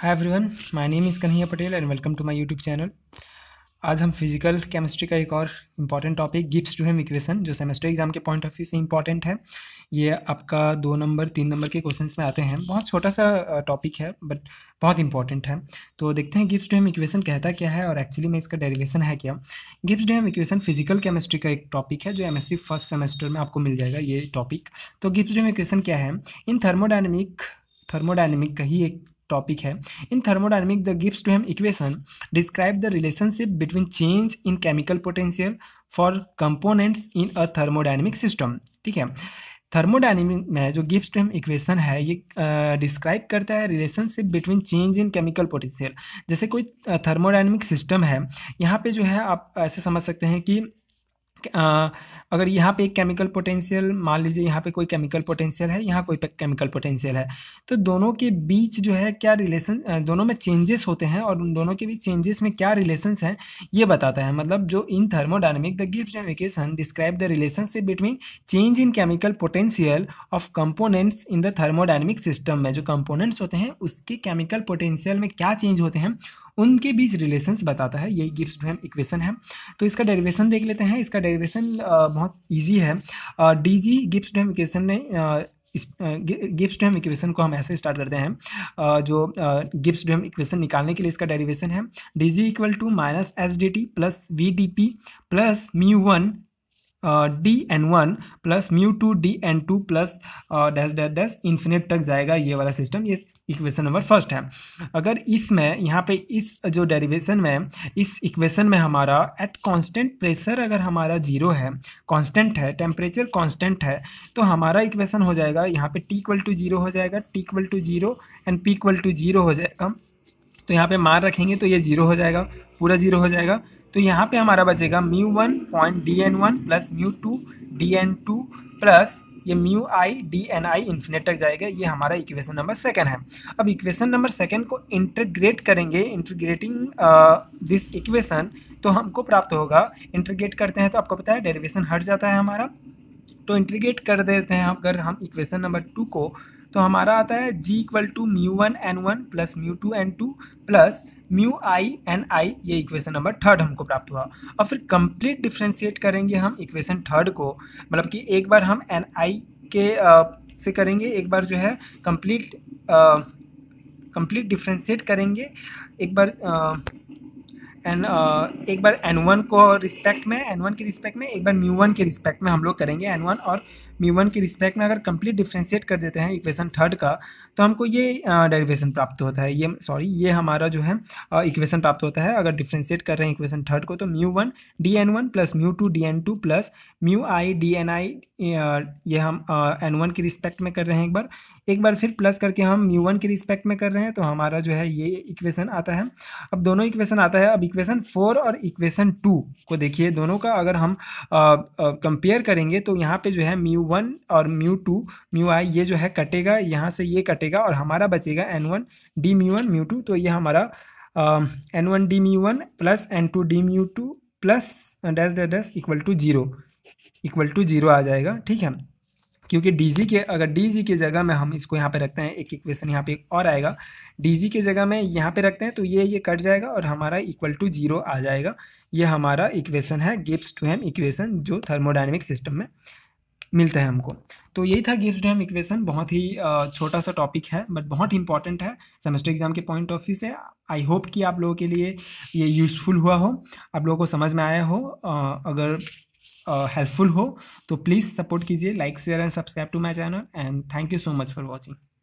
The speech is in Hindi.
hi everyone my name is Kanhaiya Patel and welcome to my YouTube channel आज हम फिजिकल केमिस्ट्री का एक और important topic Gibbs Duhem equation जो सेमेस्टर एग्जाम के पॉइंट ऑफ व्यू से इम्पॉर्टेंट है ये आपका दो नंबर तीन नंबर के क्वेश्चंस में आते हैं बहुत छोटा सा टॉपिक है बट बहुत इंपॉर्टेंट है तो देखते हैं गिप्स हेम इक्वेशन कहता क्या है और एक्चुअली में इसका डेरिवेशन है क्या Gibbs Duhem equation physical chemistry का एक टॉपिक है जो एम फर्स्ट सेमेस्टर में आपको मिल जाएगा ये टॉपिक तो गिप्स हेम इक्वेशन क्या है इन थर्मोडाइनमिक थर्मोडाइनमिक का ही एक टॉपिक है इन थर्मोडाइनमिक द गिव्स Duhem equation describe the relationship between change in chemical potential for components in a thermodynamic system ठीक है थर्मोडाइनमिक में जो टू हेम इक्वेशन है ये डिस्क्राइब uh, करता है relationship between change in chemical potential जैसे कोई थर्मोडाइनमिक सिस्टम है यहाँ पे जो है आप ऐसे समझ सकते हैं कि अगर यहाँ पे एक केमिकल पोटेंशियल मान लीजिए यहाँ पे कोई केमिकल पोटेंशियल है यहाँ कोई केमिकल पोटेंशियल है तो दोनों के बीच जो है क्या रिलेशन दोनों में चेंजेस होते हैं और उन दोनों के बीच चेंजेस में क्या रिलेशंस हैं ये बताता है मतलब जो in thermodynamic the Gibbs Duhem equation describe the relationship between change in chemical potential of components in the thermodynamic system में जो कंपोनेंट्स होते हैं उसके केमिकल पोटेंशियल में क्या चेंज होते हैं उनके बीच रिलेशंस बताता है यही गिब्स इक्वेशन है तो इसका डेरिवेशन देख लेते हैं इसका डेरिवेशन बहुत ईजी है D G Gibbs Duhem equation ने गिप्स डैम इक्वेशन को हम ऐसे स्टार्ट करते हैं जो गिप्स डैम इक्वेशन निकालने के लिए इसका डेरिवेशन है D G equal to minus S D T plus V D P plus mu one D N one plus mu two D N two plus dash dash dash infinite तक जाएगा ये वाला सिस्टम ये इक्वेशन नंबर फर्स्ट है अगर इसमें यहाँ पे इस जो डेरिवेशन में इस इक्वेशन में हमारा एट कांस्टेंट प्रेशर अगर हमारा जीरो है कांस्टेंट है टेम्परेचर कांस्टेंट है तो हमारा इक्वेशन हो जाएगा यहाँ पे टी इक्वल टू जीरो हो जाएगा T equal to zero and P equal to zero हो जाएगा तो यहाँ पर मार रखेंगे तो ये जीरो हो जाएगा पूरा जीरो हो जाएगा तो यहाँ पे हमारा बचेगा mu one point D N one plus mu two D N two plus ये mu I D N I infinite तक जाएगा ये हमारा इक्वेशन नंबर सेकंड है अब इक्वेशन नंबर सेकंड को इंटरग्रेट करेंगे इंटरग्रेटिंग दिस इक्वेशन तो हमको प्राप्त होगा इंटरग्रेट करते हैं तो आपको पता है डेरिवेशन हट जाता है हमारा तो इंट्रीगेट कर देते हैं अगर हम इक्वेशन नंबर टू को तो हमारा आता है G equal to mu one N one plus mu two N two plus mu I N I ये इक्वेशन नंबर थर्ड हमको प्राप्त हुआ और फिर कंप्लीट डिफ्रेंशिएट करेंगे हम इक्वेशन थर्ड को मतलब कि एक बार हम एन आई के आ, से करेंगे एक बार जो है कंप्लीट कंप्लीट डिफ्रेंशिएट करेंगे एक बार एंड uh, एक बार एन वन को रिस्पेक्ट में एन वन के रिस्पेक्ट में एक बार म्यू वन के रिस्पेक्ट में हम लोग करेंगे एन वन और म्यू वन के रिस्पेक्ट में अगर कंप्लीट डिफ्रेंशिएट कर देते हैं इक्वेशन थर्ड का तो हमको ये डेरिवेशन uh, प्राप्त होता है ये सॉरी ये हमारा जो है इक्वेशन uh, प्राप्त होता है अगर डिफ्रेंशिएट कर रहे हैं इक्वेशन थर्ड को तो mu one D N one plus mu two D N two plus mu I D N I ये हम एन वन के रिस्पेक्ट में कर रहे हैं एक बार एक बार फिर प्लस करके हम म्यू वन के रिस्पेक्ट में कर रहे हैं तो हमारा जो है ये इक्वेशन आता है अब दोनों इक्वेशन आता है अब इक्वेशन फोर और इक्वेशन टू को देखिए दोनों का अगर हम कंपेयर करेंगे तो यहाँ पे जो है म्यू वन और म्यू टू म्यू आई ये जो है कटेगा यहाँ से ये कटेगा और हमारा बचेगा N one D mu one mu two तो ये हमारा N one D mu one plus N two D mu two plus dash dash dash equal to zero equal to zero आ जाएगा ठीक है क्योंकि जी के अगर जी की जगह में हम इसको यहाँ पे रखते हैं एक इक्वेशन यहाँ पे एक और आएगा जी की जगह में यहाँ पे रखते हैं तो ये ये कट जाएगा और हमारा इक्वल टू जीरो आ जाएगा ये हमारा इक्वेशन है गिप्स हेम इक्वेशन जो थर्मोडाइनमिक सिस्टम में मिलता है हमको तो यही था गिप्स हेम इक्वेशन बहुत ही छोटा सा टॉपिक है बट बहुत इंपॉर्टेंट है सेमेस्टर एग्जाम के पॉइंट ऑफ व्यू से आई होप कि आप लोगों के लिए ये यूज़फुल हुआ हो आप लोगों को समझ में आया हो अगर हेल्पफुल uh, हो तो प्लीज़ सपोर्ट कीजिए like share and subscribe to my channel and thank you so much for watching